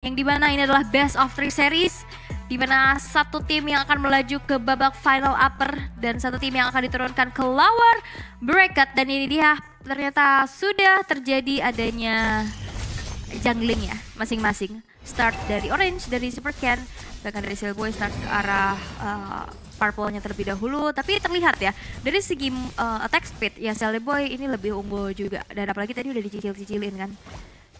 yang dimana ini adalah best of three series di mana satu tim yang akan melaju ke babak final upper dan satu tim yang akan diturunkan ke lower bracket dan ini dia ternyata sudah terjadi adanya jungling ya masing-masing start dari orange dari super can bahkan dari silver boy start ke arah uh, purple-nya terlebih dahulu tapi terlihat ya dari segi uh, attack speed ya boy ini lebih unggul juga dan apalagi tadi udah dicicil-cicilin kan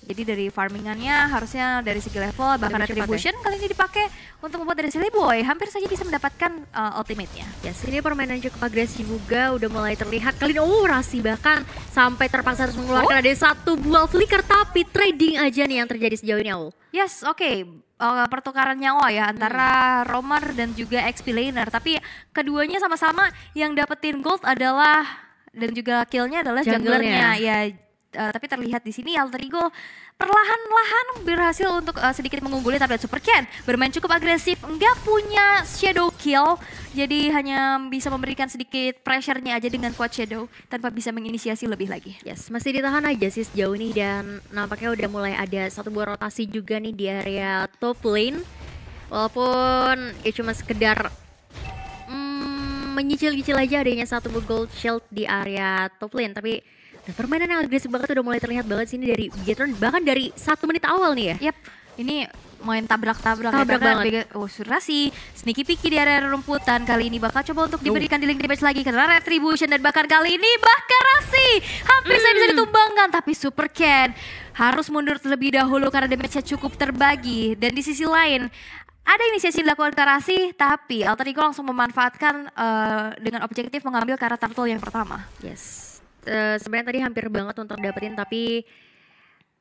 jadi dari farmingannya harusnya dari segi level bahkan Lebih ya? retribution kali ini dipakai untuk membuat dari Silly Boy hampir saja bisa mendapatkan uh, ultimate-nya. Ya, yes, ini permainan cukup agresif juga udah mulai terlihat. Kali ini oh Rasi bahkan sampai terpaksa harus mengeluarkan oh? ada satu buah flicker tapi trading aja nih yang terjadi sejauh ini Aul. Yes, oke. Okay. Uh, pertukaran nyawa oh ya antara hmm. Romer dan juga XP laner. Tapi keduanya sama-sama yang dapetin gold adalah dan juga killnya adalah junglernya. Ya uh, tapi terlihat di sini alter ego perlahan-lahan berhasil untuk uh, sedikit mengungguli tablet Super Ken. Bermain cukup agresif, nggak punya shadow kill, jadi hanya bisa memberikan sedikit pressure-nya aja dengan kuat shadow tanpa bisa menginisiasi lebih lagi. Yes, masih ditahan aja sih sejauh ini dan nampaknya udah mulai ada satu buah rotasi juga nih di area top lane. Walaupun ya cuma sekedar mm, menyicil nyicil aja adanya satu buah gold shield di area top lane, tapi dan nah, permainan yang agresif banget udah mulai terlihat banget sini dari Bigetron bahkan dari satu menit awal nih ya. Yap. Ini main tabrak-tabrak ya, tabrak banget. oh, Surasi, sneaky piki di area rumputan kali ini bakal coba untuk diberikan oh. di link damage lagi karena retribution dan bahkan kali ini bahkan Rasi hampir mm. saya bisa hmm. ditumbangkan tapi Super Ken harus mundur terlebih dahulu karena damage-nya cukup terbagi dan di sisi lain ada inisiasi dilakukan Karasi, tapi Alter Ego langsung memanfaatkan uh, dengan objektif mengambil karakter tool yang pertama. Yes. Eh, sebenarnya tadi hampir banget untuk dapetin tapi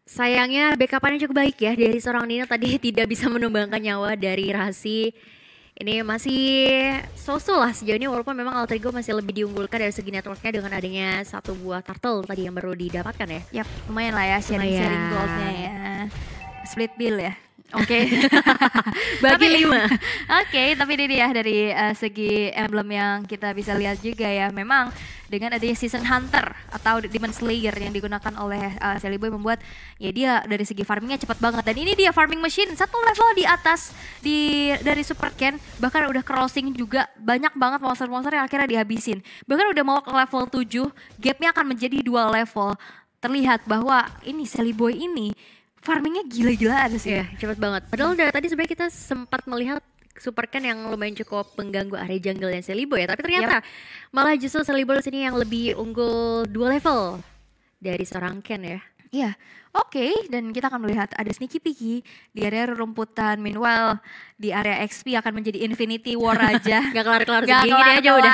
sayangnya backupannya cukup baik ya dari seorang Nina tadi tidak bisa menumbangkan nyawa dari Rasi ini masih soso lah sejauh ini walaupun memang alter ego masih lebih diunggulkan dari segi networknya dengan adanya satu buah turtle tadi yang baru didapatkan ya. Yap, lumayan lah ya sharing-sharing goldnya ya split bill ya. Oke, okay. bagi lima. Oke, okay, tapi ini dia dari uh, segi emblem yang kita bisa lihat juga ya. Memang dengan adanya season hunter atau demon slayer yang digunakan oleh uh, Sally Boy membuat ya dia dari segi farmingnya cepat banget. Dan ini dia farming machine satu level di atas di dari Super Ken bahkan udah crossing juga banyak banget monster-monster yang akhirnya dihabisin. Bahkan udah mau ke level 7, gapnya akan menjadi dua level. Terlihat bahwa ini Sally Boy ini farmingnya gila-gilaan sih. Iya, cepet banget. Padahal dari tadi sebenarnya kita sempat melihat Supercan yang lumayan cukup pengganggu area jungle dan Selibo ya, tapi ternyata yep. malah justru Selibo di sini yang lebih unggul dua level dari seorang Ken ya. Iya, oke. Okay. Dan kita akan melihat ada sneaky piki di area rumputan. Meanwhile, di area XP akan menjadi Infinity War aja. Gak kelar-kelar segini aja udah.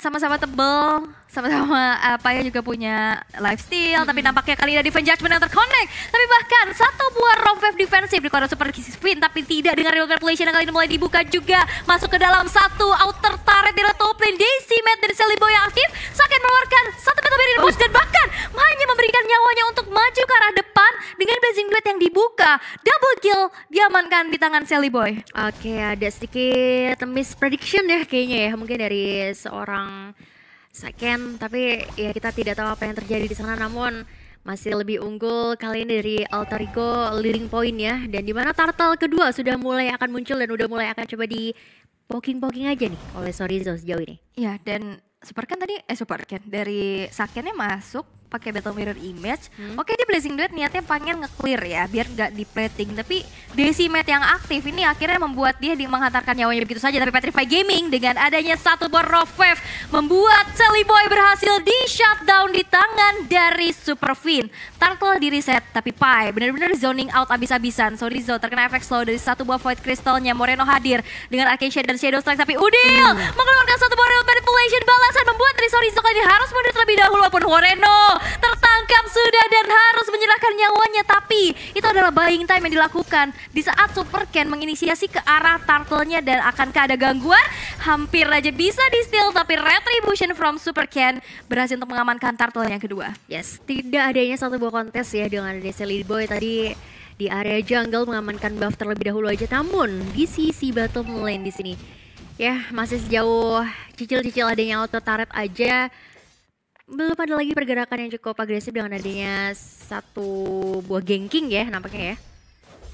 Sama-sama tebel sama-sama apa eh, ya juga punya lifestyle, hmm. tapi nampaknya kali ini defense judgment yang terkonek Tapi bahkan satu buah round wave defensive di corner super spin, tapi tidak dengan real calculation yang kali ini mulai dibuka juga. Masuk ke dalam satu outer turret di top lane, Daisy Matt dan Selibo yang aktif, sakit mengeluarkan satu battle barrier push, dan bahkan hanya memberikan nyawanya untuk maju ke arah depan dengan blazing duet yang dibuka. Double kill diamankan di tangan Sally Boy. Oke, okay, ada sedikit miss prediction ya kayaknya ya, mungkin dari seorang second tapi ya kita tidak tahu apa yang terjadi di sana namun masih lebih unggul kali ini dari Altarico leading point ya dan di mana turtle kedua sudah mulai akan muncul dan udah mulai akan coba di poking-poking aja nih oleh Sorizo sejauh ini. Ya dan Superkan tadi eh Superkan, dari Sakennya masuk pakai battle mirror image. Hmm. Oke, dia blazing duet niatnya pengen nge-clear ya, biar nggak di plating Tapi mate yang aktif ini akhirnya membuat dia menghantarkan nyawanya begitu saja. Tapi Petrify Gaming dengan adanya satu wave membuat Sally Boy berhasil di shutdown di tangan dari Super Fin. Turtle di reset, tapi Pai benar-benar zoning out abis-abisan. Sorizo terkena efek slow dari satu buah Void Crystalnya. Moreno hadir dengan Acacia dan Shadow Strike, tapi Udil hmm. mengeluarkan satu buah Manipulation balasan membuat dari Sorizo kali ini harus mundur terlebih dahulu. Walaupun Moreno tertangkap sudah dan harus menyerahkan nyawanya. Tapi itu adalah buying time yang dilakukan di saat Super Ken menginisiasi ke arah turtle-nya dan akankah ada gangguan? Hampir aja bisa di steal tapi retribution from Super Ken berhasil untuk mengamankan turtle yang kedua. Yes, tidak adanya satu buah kontes ya dengan adanya Silly Boy tadi di area jungle mengamankan buff terlebih dahulu aja. Namun di sisi bottom lane di sini, ya masih sejauh cicil-cicil adanya auto turret aja belum ada lagi pergerakan yang cukup agresif dengan adanya satu buah gengking ya nampaknya ya.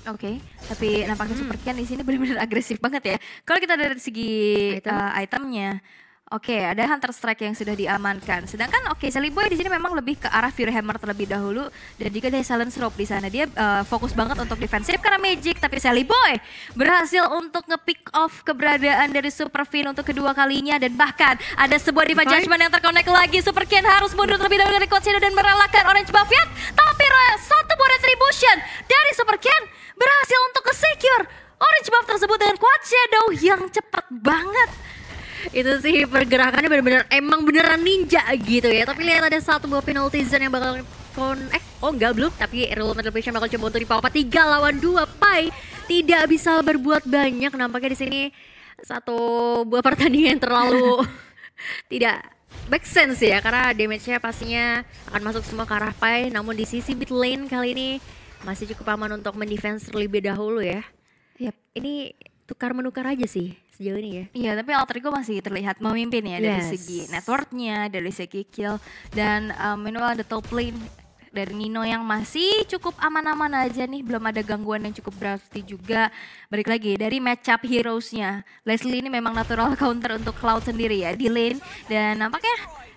Oke, okay. tapi nampaknya hmm. kan di sini benar-benar agresif banget ya. Kalau kita dari segi Item. uh, itemnya, Oke, okay, ada Hunter Strike yang sudah diamankan. Sedangkan oke, okay, Sally Boy di sini memang lebih ke arah Hammer terlebih dahulu dan juga dia Silent Rope di sana. Dia uh, fokus banget untuk defensif karena Magic, tapi Sally Boy berhasil untuk nge-pick off keberadaan dari Super Finn untuk kedua kalinya dan bahkan ada sebuah Diva Judgment yang terkonek lagi. Super Ken harus mundur terlebih dahulu dari Coach Shadow dan merelakan Orange Buffet, tapi satu buah retribution dari Super Ken berhasil untuk ke-secure Orange Buff tersebut dengan Quad Shadow yang cepat banget itu sih pergerakannya benar-benar emang beneran ninja gitu ya. Tapi lihat ada satu buah penalty zone yang bakal kon eh oh enggak belum tapi Real Metal Passion bakal coba untuk di Papa tiga lawan dua Pai tidak bisa berbuat banyak nampaknya di sini satu buah pertandingan terlalu tidak make sense ya karena damage-nya pastinya akan masuk semua ke arah Pai namun di sisi mid lane kali ini masih cukup aman untuk mendefense terlebih dahulu ya. Yep. Ini tukar menukar aja sih sejauh ini ya. Iya, tapi alter ego masih terlihat memimpin ya yes. dari segi networknya, dari segi kill dan um, meanwhile the top lane dari Nino yang masih cukup aman-aman aja nih, belum ada gangguan yang cukup berarti juga. Balik lagi dari match up heroes-nya. Leslie ini memang natural counter untuk Cloud sendiri ya di lane dan nampaknya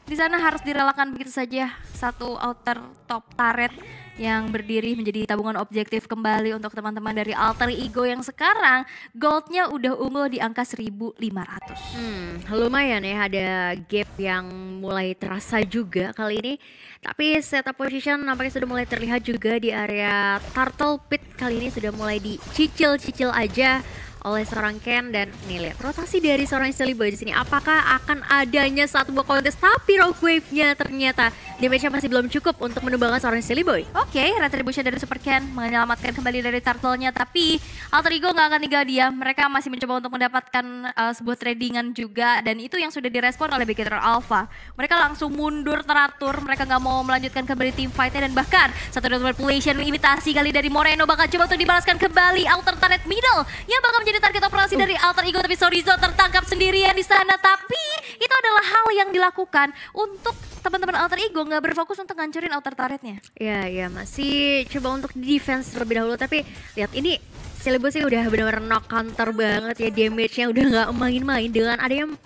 di sana harus direlakan begitu saja satu outer top turret yang berdiri menjadi tabungan objektif kembali untuk teman-teman dari alter ego yang sekarang goldnya udah unggul di angka 1500. Hmm, lumayan ya ada gap yang mulai terasa juga kali ini. Tapi setup position nampaknya sudah mulai terlihat juga di area turtle pit kali ini sudah mulai dicicil-cicil aja oleh seorang Ken dan nih rotasi dari seorang Boy di sini apakah akan adanya satu buah kontes tapi Rock Wave-nya ternyata damage-nya masih belum cukup untuk menumbangkan seorang Silly Boy. Oke, okay, retribution dari Super Ken menyelamatkan kembali dari turtle-nya, tapi Alter Ego nggak akan tinggal dia. Mereka masih mencoba untuk mendapatkan uh, sebuah tradingan juga, dan itu yang sudah direspon oleh Begator Alpha. Mereka langsung mundur teratur, mereka nggak mau melanjutkan kembali tim fight-nya, dan bahkan satu dot manipulation imitasi kali dari Moreno bakal coba untuk dibalaskan kembali Outer Turret Middle yang bakal menjadi ini target operasi uh. dari alter ego tapi Sorizo tertangkap sendirian di sana. Tapi itu adalah hal yang dilakukan untuk teman-teman alter ego nggak berfokus untuk ngancurin alter turretnya. Iya, iya masih coba untuk defense terlebih dahulu tapi lihat ini Celebus sih udah benar-benar knock counter banget ya damage-nya udah nggak main-main dengan ada yang 4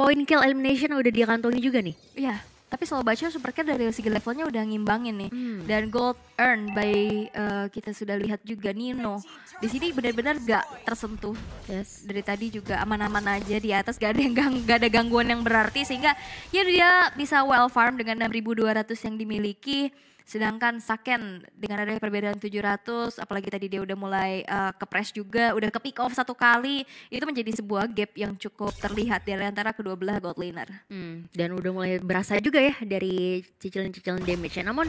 point kill elimination udah dia kantongi juga nih. Iya, tapi selalu baca super care dari segi levelnya udah ngimbangin nih. Hmm. Dan gold earn by uh, kita sudah lihat juga Nino di sini benar-benar gak tersentuh yes. dari tadi juga aman-aman aja di atas gak ada yang gang, gak ada gangguan yang berarti sehingga ya dia bisa well farm dengan 6.200 yang dimiliki sedangkan Saken dengan ada perbedaan 700 apalagi tadi dia udah mulai uh, eh, ke juga udah ke pick off satu kali itu menjadi sebuah gap yang cukup terlihat dari antara kedua belah gold laner hmm, dan udah mulai berasa juga ya dari cicilan-cicilan damage namun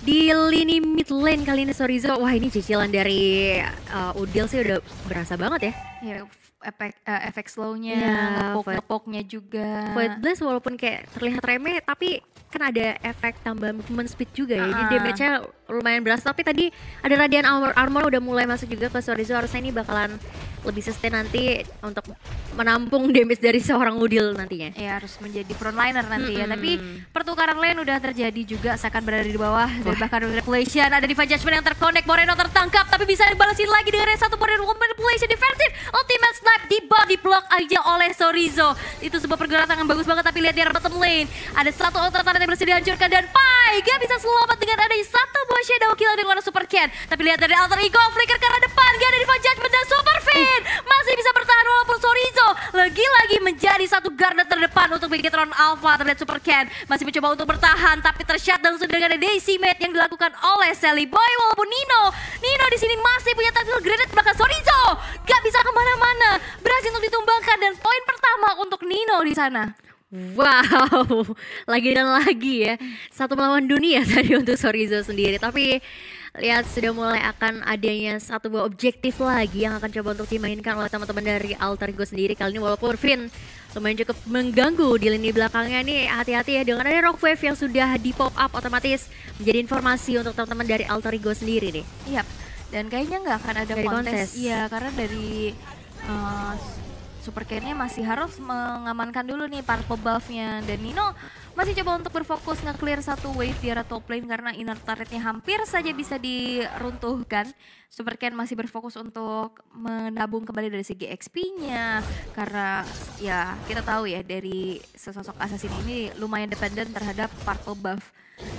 di lini mid lane kali ini Sorizo, wah ini cicilan dari uh, Udil sih udah berasa banget ya ya, efek uh, efek slownya, yeah, ngepok juga. Void blast walaupun kayak terlihat remeh tapi kan ada efek tambah movement speed juga ya. Uh -huh. Jadi damage-nya lumayan berasa tapi tadi ada radian armor, armor udah mulai masuk juga ke Sorizo harusnya ini bakalan lebih sustain nanti untuk menampung damage dari seorang Udil nantinya. Ya harus menjadi frontliner nanti mm -hmm. ya. Tapi pertukaran lain udah terjadi juga seakan berada di bawah dan bahkan manipulation ada di Judgment yang terkonek Moreno tertangkap tapi bisa dibalasin lagi dengan satu Moreno manipulation defensif. Ultimate Snipe di body block aja oleh Sorizo. Itu sebuah pergerakan tangan bagus banget tapi lihat di arah bottom lane. Ada satu ultra turret yang berhasil dihancurkan dan Pai gak bisa selamat dengan ada satu buah shadow kill dengan warna super can. Tapi lihat dari alter ego flicker ke arah depan gak ada di judgment dan super fin. Masih bisa bertahan walaupun Sorizo lagi-lagi menjadi satu garda terdepan untuk Megatron Alpha terlihat super can. Masih mencoba untuk bertahan tapi tershot langsung dengan Daisy Mate yang dilakukan oleh Sally Boy walaupun Nino. Nino di sini masih punya tampil grenade bahkan Sorizo gak bisa kembali kemana-mana. Berhasil untuk ditumbangkan dan poin pertama untuk Nino di sana. Wow, lagi dan lagi ya. Satu melawan dunia tadi untuk Sorizo sendiri. Tapi lihat sudah mulai akan adanya satu buah objektif lagi yang akan coba untuk dimainkan oleh teman-teman dari Alter Ego sendiri. Kali ini walaupun Finn lumayan cukup mengganggu di lini belakangnya nih. Hati-hati ya dengan ada Rock yang sudah di pop up otomatis menjadi informasi untuk teman-teman dari Alter Ego sendiri nih. yep, iya dan kayaknya nggak akan ada dari kontes. iya karena dari uh, Super Kane masih harus mengamankan dulu nih part buff-nya dan Nino masih coba untuk berfokus nge-clear satu wave di arah top lane karena inner nya hampir saja bisa diruntuhkan. Super Ken masih berfokus untuk menabung kembali dari segi XP-nya karena ya kita tahu ya dari sesosok assassin ini lumayan dependen terhadap purple buff.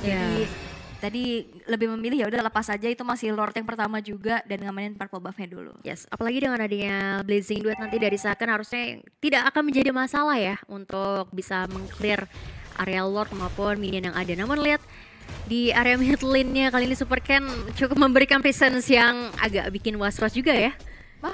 Jadi iya tadi lebih memilih ya udah lepas aja itu masih Lord yang pertama juga dan ngamenin purple buffnya dulu. Yes, apalagi dengan adanya Blazing Duet nanti dari Saken harusnya tidak akan menjadi masalah ya untuk bisa mengclear area Lord maupun minion yang ada. Namun lihat di area mid lane-nya kali ini Super Ken cukup memberikan presence yang agak bikin was-was juga ya. Wah,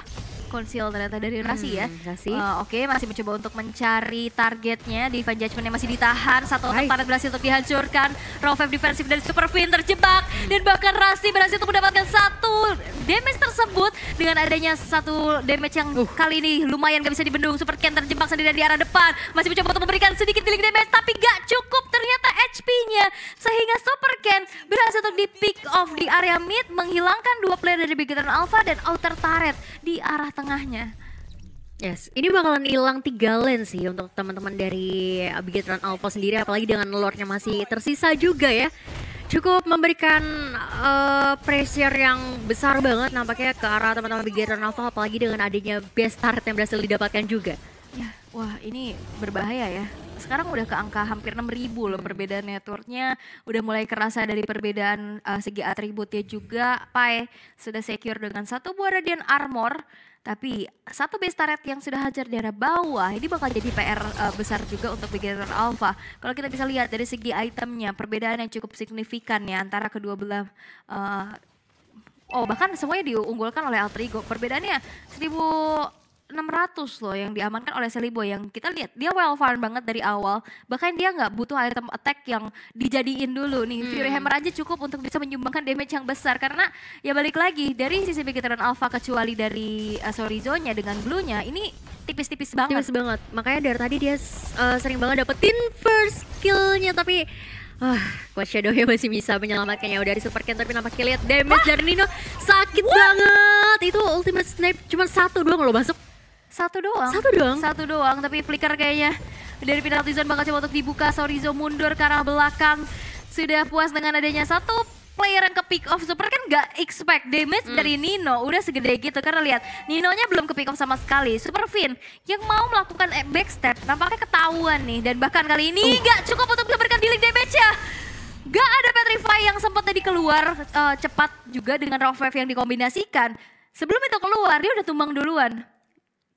konsil ternyata dari Rasi ya. hmm, ya. Uh, Oke, okay, masih mencoba untuk mencari targetnya. Diva Judgment yang masih ditahan. Satu untuk panas berhasil untuk dihancurkan. Rovep defensif dari Super Superfin terjebak. Dan bahkan Rasi berhasil untuk mendapatkan satu damage tersebut. Dengan adanya satu damage yang uh. kali ini lumayan gak bisa dibendung. Super Ken terjebak sendiri di arah depan. Masih mencoba untuk memberikan sedikit healing damage. Tapi gak cukup ternyata HP-nya. Sehingga Super Ken berhasil untuk di pick off di area mid. Menghilangkan dua player dari Big Alpha dan Outer Turret di arah tengahnya. Yes, ini bakalan hilang tiga lane sih untuk teman-teman dari Bigetron Alpha sendiri, apalagi dengan lordnya masih tersisa juga ya. Cukup memberikan uh, pressure yang besar banget nampaknya ke arah teman-teman Bigetron Alpha, apalagi dengan adanya best start yang berhasil didapatkan juga. Ya, wah ini berbahaya ya. Sekarang udah ke angka hampir 6.000 loh perbedaan networknya. Udah mulai kerasa dari perbedaan uh, segi atributnya juga. Pai sudah secure dengan satu buah Radiant Armor. Tapi satu base turret yang sudah hajar di arah bawah ini bakal jadi PR uh, eh, besar juga untuk Beginner Alpha. Kalau kita bisa lihat dari segi itemnya perbedaan yang cukup signifikan ya antara kedua belah uh, Oh bahkan semuanya diunggulkan oleh altrigo Perbedaannya 1000 600 loh yang diamankan oleh Selibo yang kita lihat dia well farm banget dari awal bahkan dia nggak butuh item attack yang dijadiin dulu nih hmm. Fury Hammer aja cukup untuk bisa menyumbangkan damage yang besar karena ya balik lagi dari sisi pikiran Alpha kecuali dari uh, eh, Sorizonya dengan Blue-nya ini tipis-tipis banget tipis banget makanya dari tadi dia uh, sering banget dapetin first killnya tapi Uh, ah, Quad Shadow-nya masih bisa menyelamatkannya dari Super Ken tapi nampaknya lihat damage dari Nino sakit What? banget. Itu ultimate snipe cuma satu doang loh masuk satu doang. Satu doang. Satu doang, tapi flicker kayaknya. Dari penalty zone bakal coba untuk dibuka. Sorizo mundur ke arah belakang. Sudah puas dengan adanya satu player yang ke pick off super kan gak expect damage hmm. dari Nino udah segede gitu karena lihat Ninonya belum ke pick off sama sekali super fin yang mau melakukan eh, backstep nampaknya ketahuan nih dan bahkan kali ini uh. Oh. gak cukup untuk memberikan dealing damage ya gak ada petrify yang sempat tadi keluar uh, cepat juga dengan rough wave yang dikombinasikan sebelum itu keluar dia udah tumbang duluan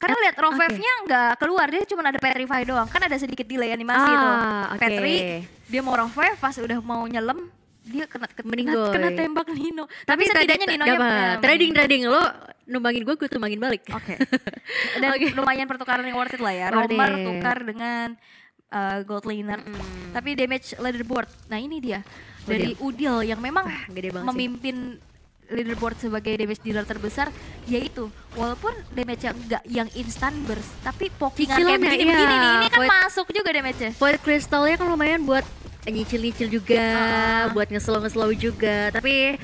karena lihat raw wave-nya nggak keluar, dia cuma ada petrify doang. Kan ada sedikit delay animasi ah, tuh. Okay. Petri, dia mau raw wave pas udah mau nyelam, dia kena kena, kena tembak Nino. Tapi, Tapi setidaknya Nino nya trading trading lo numbangin gue, gue tumbangin balik. Oke. Okay. Dan okay. lumayan pertukaran yang worth it lah ya. Romar tukar dengan uh, gold laner. Mm. Tapi damage leaderboard. Nah ini dia dari Udil, Udil yang memang gede memimpin leaderboard sebagai damage dealer terbesar yaitu walaupun damage-nya enggak yang instant burst tapi pokingan kayak begini, iya. begini ini kan masuk juga damage-nya Void Crystal-nya kan lumayan buat nyicil-nyicil juga uh. buat ngeslow-ngeslow juga tapi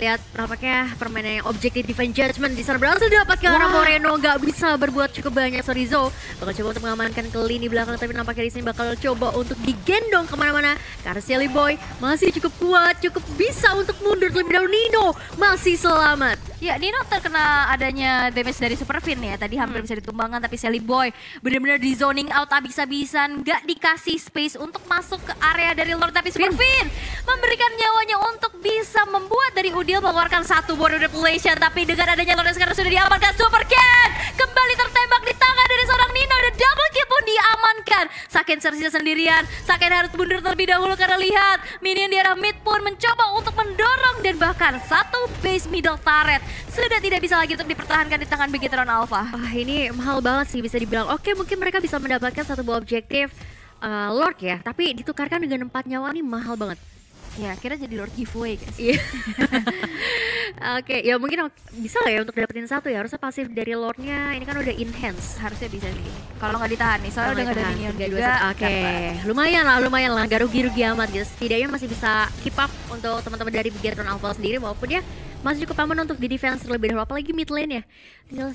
lihat nampaknya permainan yang objektif defense judgment di sana berhasil didapatkan wow. karena Moreno nggak bisa berbuat cukup banyak Sorizo bakal coba untuk mengamankan ke lini belakang tapi nampaknya di sini bakal coba untuk digendong kemana-mana karena Silly Boy masih cukup kuat cukup bisa untuk mundur lebih dahulu Nino masih selamat Ya, Nino terkena adanya damage dari Superfin ya. Tadi hampir hmm. bisa ditumbangkan tapi Sally Boy benar-benar di zoning out abis-abisan. Gak dikasih space untuk masuk ke area dari Lord tapi Superfin memberikan nyawanya untuk bisa membuat dari Udil mengeluarkan satu border manipulation. Tapi dengan adanya Lord sekarang sudah diamankan Super Ken kembali tertembak di tangan dari seorang Nino dan double kill pun diamankan. Saken tersisa sendirian, Saken harus mundur terlebih dahulu karena lihat minion di arah mid pun mencoba untuk mendorong dan bahkan satu base middle turret sudah tidak bisa lagi untuk dipertahankan di tangan Bigetron Alpha. Wah ini mahal banget sih bisa dibilang. Oke mungkin mereka bisa mendapatkan satu buah objektif uh, Lord ya, tapi ditukarkan dengan empat nyawa ini mahal banget. Ya, kira jadi Lord giveaway guys. Iya. Oke, okay, ya mungkin bisa lah ya untuk dapetin satu ya. Harusnya pasif dari Lordnya ini kan udah enhance. Harusnya bisa sih. Kalau nggak ditahan nih, soalnya udah nggak ada minion juga. Oke, okay. lumayan lah, lumayan lah. Gak rugi-rugi amat guys gitu. Setidaknya masih bisa keep up untuk teman-teman dari Bigetron Alpha sendiri walaupun ya masih cukup aman untuk di defense terlebih dahulu apalagi mid lane ya tinggal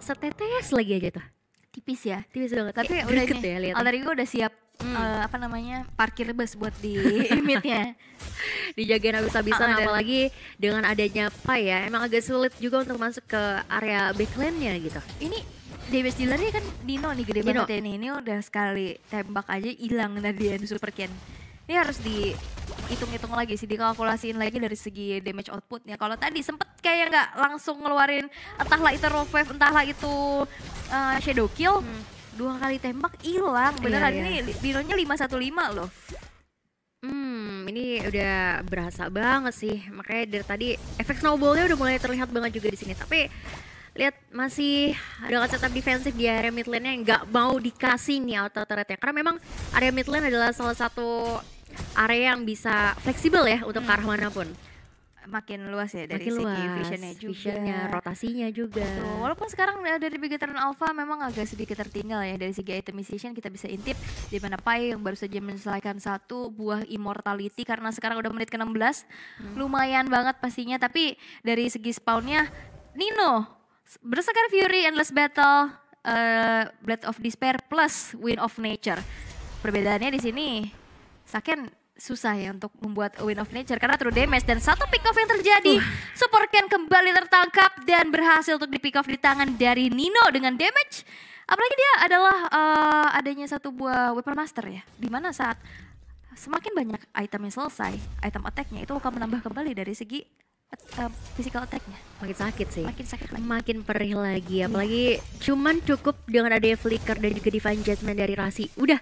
setetes lagi aja tuh tipis ya tipis banget tapi ya, udah gede ya lihat ya. alter ego udah siap hmm. uh, apa namanya parkir bus buat di midnya dijagain habis-habisan uh, apalagi dengan adanya pa ya emang agak sulit juga untuk masuk ke area back lane nya gitu ini damage dealernya kan Dino nih gede Dino. banget ya ini. ini udah sekali tembak aja hilang dari super Ken ini harus di hitung-hitung lagi sih, dikalkulasiin lagi dari segi damage outputnya. Kalau tadi sempet kayak nggak langsung ngeluarin entahlah itu raw wave, entahlah itu uh, shadow kill. Hmm. Dua kali tembak hilang, beneran yeah, yeah. ini dinonya 515 loh. Hmm, ini udah berasa banget sih. Makanya dari tadi efek snowballnya udah mulai terlihat banget juga di sini. Tapi lihat masih ada setup defensif di area mid lane yang nggak mau dikasih nih auto turretnya karena memang area mid lane adalah salah satu area yang bisa fleksibel ya untuk hmm. ke arah manapun makin luas ya dari makin segi visionnya juga visionnya, rotasinya juga Tuh, walaupun sekarang dari Bigetron Alpha memang agak sedikit tertinggal ya dari segi itemization kita bisa intip di mana Pai yang baru saja menyelesaikan satu buah immortality karena sekarang udah menit ke-16 hmm. lumayan banget pastinya tapi dari segi spawnnya Nino berdasarkan Fury Endless Battle uh, eh, Blade of Despair plus Wind of Nature perbedaannya di sini Saken susah ya untuk membuat win of nature karena true damage dan satu pick off yang terjadi. Uh. Super Ken kembali tertangkap dan berhasil untuk di pick off di tangan dari Nino dengan damage. Apalagi dia adalah uh, adanya satu buah weapon master ya. Dimana saat semakin banyak item yang selesai, item attacknya itu akan menambah kembali dari segi uh, physical attacknya makin sakit sih makin sakit lagi. makin perih lagi iya. apalagi yeah. cuman cukup dengan ada flicker dan juga divine judgment dari rasi udah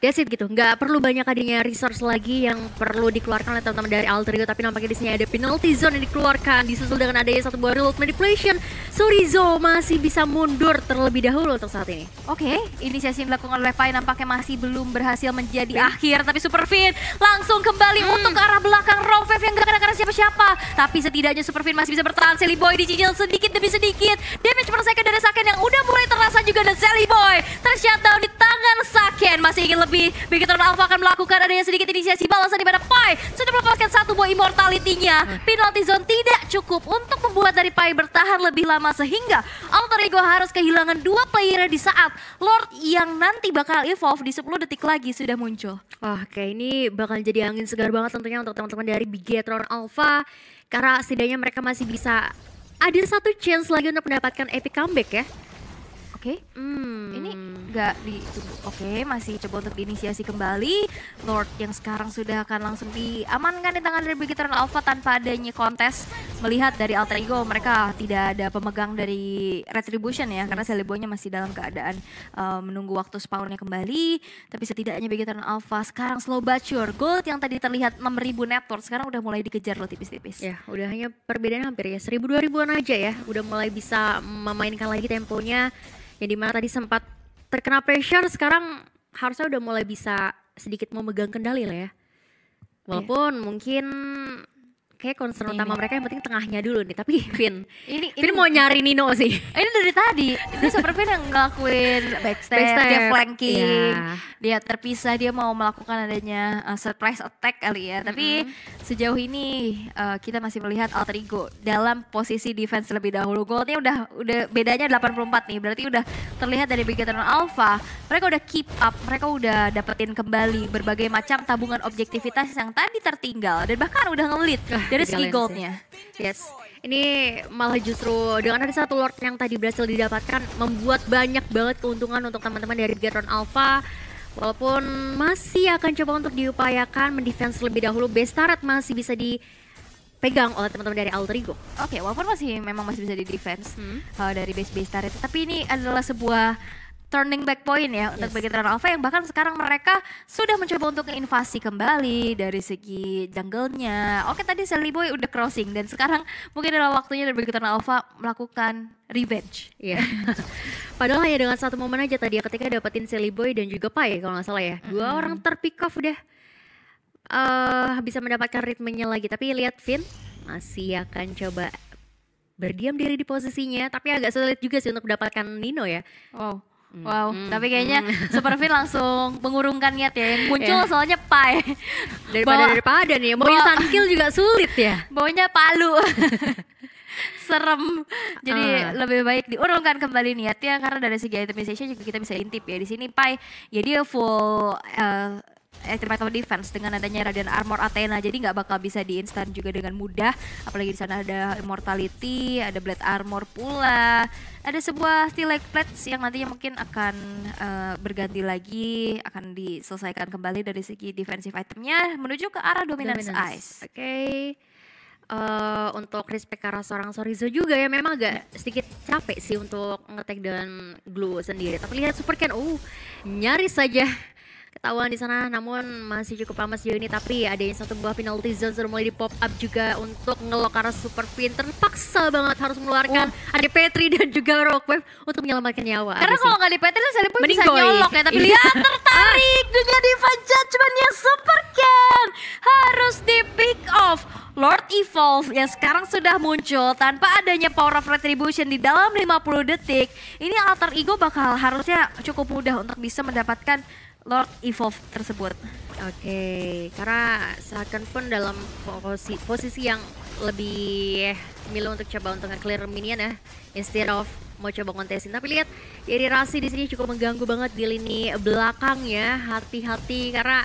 that's it gitu nggak perlu banyak adanya resource lagi yang perlu dikeluarkan oleh teman-teman dari Alterio gitu. tapi nampaknya di sini ada penalty zone yang dikeluarkan disusul dengan adanya satu buah reload manipulation Surizo masih bisa mundur terlebih dahulu untuk saat ini. Oke, okay, inisiasi yang dilakukan oleh Pai nampaknya masih belum berhasil menjadi akhir. Tapi Superfin langsung kembali hmm. untuk ke arah belakang Rovev yang gak kena kena siapa-siapa. Tapi setidaknya Superfin masih bisa bertahan. Sally Boy dicicil sedikit demi sedikit. Damage per second dari Saken yang udah mulai terasa juga dan Sally Boy tershutdown di tangan Saken. Masih ingin lebih. Turn Alpha akan melakukan adanya sedikit inisiasi balasan di mana Pai sudah melepaskan satu buah immortality-nya. Hmm. Penalty zone tidak cukup untuk membuat dari Pai bertahan lebih lama sehingga alter ego harus kehilangan dua player di saat Lord yang nanti bakal evolve di 10 detik lagi sudah muncul. Oke, ini bakal jadi angin segar banget tentunya untuk teman-teman dari Bigetron Alpha karena setidaknya mereka masih bisa ada satu chance lagi untuk mendapatkan epic comeback ya. Oke. Okay. Hmm. Ini nggak di oke okay, masih coba untuk diinisiasi kembali Lord yang sekarang sudah akan langsung diamankan di tangan dari Bigitron Alpha tanpa adanya kontes melihat dari alter ego mereka tidak ada pemegang dari retribution ya karena selebonya masih dalam keadaan uh, menunggu waktu spawnnya kembali tapi setidaknya Bigitron Alpha sekarang slow but sure gold yang tadi terlihat 6000 network sekarang udah mulai dikejar lo tipis-tipis ya udah hanya perbedaan hampir ya seribu dua ribuan aja ya udah mulai bisa memainkan lagi temponya yang dimana tadi sempat terkena pressure sekarang harusnya udah mulai bisa sedikit memegang kendali lah ya. Iya. Walaupun yeah. mungkin kayak concern ini. utama mereka yang penting tengahnya dulu nih tapi Vin ini, Vin ini, mau nyari Nino sih eh, ini dari tadi ini super Vin yang ngelakuin backstage, backstage. dia flanking yeah. dia terpisah dia mau melakukan adanya uh, surprise attack kali ya mm -hmm. tapi sejauh ini uh, kita masih melihat alter ego dalam posisi defense lebih dahulu goalnya udah udah bedanya 84 nih berarti udah terlihat dari Bigetron Alpha mereka udah keep up mereka udah dapetin kembali berbagai macam tabungan objektivitas yang tadi tertinggal dan bahkan udah ngelit dari segi goldnya yes ini malah justru dengan ada satu lord yang tadi berhasil didapatkan membuat banyak banget keuntungan untuk teman-teman dari Gatron Alpha walaupun masih akan coba untuk diupayakan mendefense lebih dahulu base turret masih bisa dipegang oleh teman-teman dari Alterigo. Oke, okay, walaupun masih memang masih bisa di defense hmm. uh, dari base base turret, tapi ini adalah sebuah turning back point ya yes. untuk Vegetarian Alpha yang bahkan sekarang mereka sudah mencoba untuk invasi kembali dari segi jungle-nya. Oke tadi Sally Boy udah crossing dan sekarang mungkin adalah waktunya dari Vegetarian Alpha melakukan revenge. Iya. Yeah. Padahal hanya dengan satu momen aja tadi ya ketika dapetin Sally Boy dan juga Pai kalau nggak salah ya. Dua -hmm. orang terpick off udah uh, bisa mendapatkan ritmenya lagi. Tapi lihat Finn masih akan coba berdiam diri di posisinya tapi agak sulit juga sih untuk mendapatkan Nino ya. Oh. Hmm. Wow, mm. tapi kayaknya mm. Supervin langsung mengurungkan niat ya. Yang muncul yeah. soalnya pai. Daripada bawa, daripada nih, mau bawa, juga sulit ya. Baunya palu. Serem. Jadi uh. lebih baik diurungkan kembali niatnya karena dari segi itemization juga kita bisa intip ya. Di sini pai, jadi ya full uh, Elemental Defense dengan adanya Radiant Armor Athena jadi nggak bakal bisa diinstan juga dengan mudah apalagi di sana ada Immortality ada Blade Armor pula ada sebuah Steel Plates yang nantinya mungkin akan uh, berganti lagi akan diselesaikan kembali dari segi defensive itemnya menuju ke arah Dominance, Dominance. Ice oke okay. Uh, eh, untuk respect karena seorang Sorizo juga ya memang agak ya. sedikit capek sih untuk ngetek dan glue sendiri tapi lihat Super Ken uh nyaris saja ketahuan di sana namun masih cukup lama sejauh ini tapi ada yang satu buah penalty zone sudah mulai di pop up juga untuk ngelokar super pin terpaksa banget harus mengeluarkan oh. ada Petri dan juga Rockwave untuk menyelamatkan nyawa karena kalau nggak di Petri saya pun bisa nyolok ya tapi lihat tertarik ah. dengan Ivan Judgementnya super can harus di pick off Lord Evolve yang sekarang sudah muncul tanpa adanya power of retribution di dalam 50 detik ini alter ego bakal harusnya cukup mudah untuk bisa mendapatkan Lord Evolve tersebut. Oke, okay. karena seakan pun dalam posisi, posisi yang lebih milih untuk coba untuk nge-clear minion ya instead of mau coba kontesin tapi lihat dari Rasi di sini cukup mengganggu banget di lini belakang ya hati-hati karena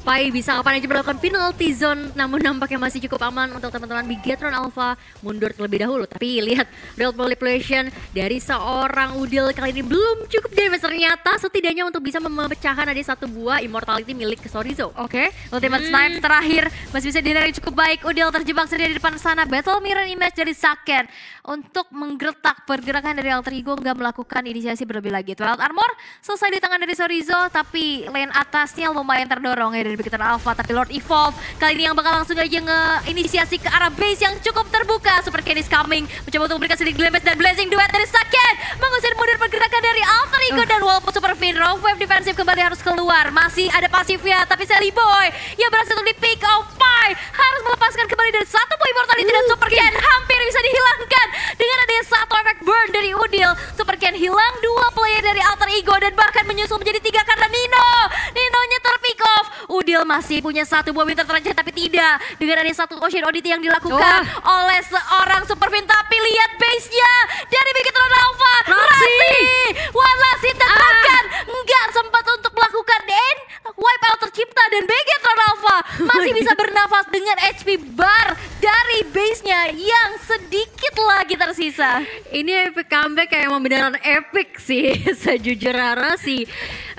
Pai bisa kapan aja melakukan penalty zone namun nampaknya masih cukup aman untuk teman-teman Bigetron Alpha mundur terlebih dahulu. Tapi lihat real manipulation dari seorang Udil kali ini belum cukup damage ternyata setidaknya untuk bisa memecahkan ada satu buah immortality milik Sorizo. Oke, okay. ultimate hmm. snipe terakhir masih bisa dinilai cukup baik. Udil terjebak sendiri di depan sana. Battle mirror image dari Saken untuk menggertak pergerakan dari alter ego nggak melakukan inisiasi berlebih lagi. Twilight Armor selesai di tangan dari Sorizo tapi lane atasnya lumayan terdorong ya dari Bikitan Alpha tapi Lord Evolve kali ini yang bakal langsung aja nge-inisiasi ke arah base yang cukup terbuka. Super Kenny's coming mencoba untuk memberikan sedikit glimpse dan blazing duet dari Saken mengusir mundur pergerakan dari alter ego uh. dan walaupun Super Finro wave defensif kembali harus keluar masih ada pasif ya tapi Sally Boy yang berhasil untuk di pick off harus melepaskan kembali dari satu poin mortality dan Super Ken hampir bisa dihilangkan dengan adanya satu efek burn dari Udil. Sepertian hilang dua player dari Alter Ego dan bahkan menyusul menjadi tiga karena Nino. Ninonya terpick off. Udil masih punya satu buah winter terancam tapi tidak. Dengan adanya satu ocean audit yang dilakukan oh. oleh seorang super tapi lihat base-nya dari Bigetron Alpha. Rasi. One last hit ah. bahkan ah. nggak sempat untuk melakukan end wipe out tercipta dan Bigetron Alpha masih bisa bernafas dengan HP bar dari base-nya yang sedikit sedikit lagi tersisa. Ini epic comeback kayak emang beneran epic sih. Sejujurnya sih.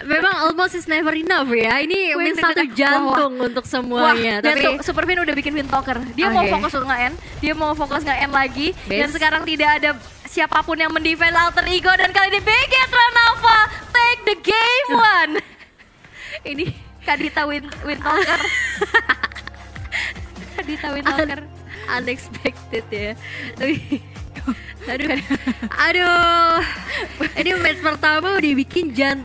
Memang almost is never enough ya. Ini Queen win satu jantung wah, untuk semuanya. Wah, tapi Superman udah bikin win talker. Dia okay. mau fokus untuk nge-end, dia mau fokus nge-end lagi Best. dan sekarang tidak ada siapapun yang mendefend alter ego dan kali ini BG Tranava take the game one. ini Kadita win win talker. Kadita win talker unexpected ya tapi aduh aduh ini match pertama udah bikin jan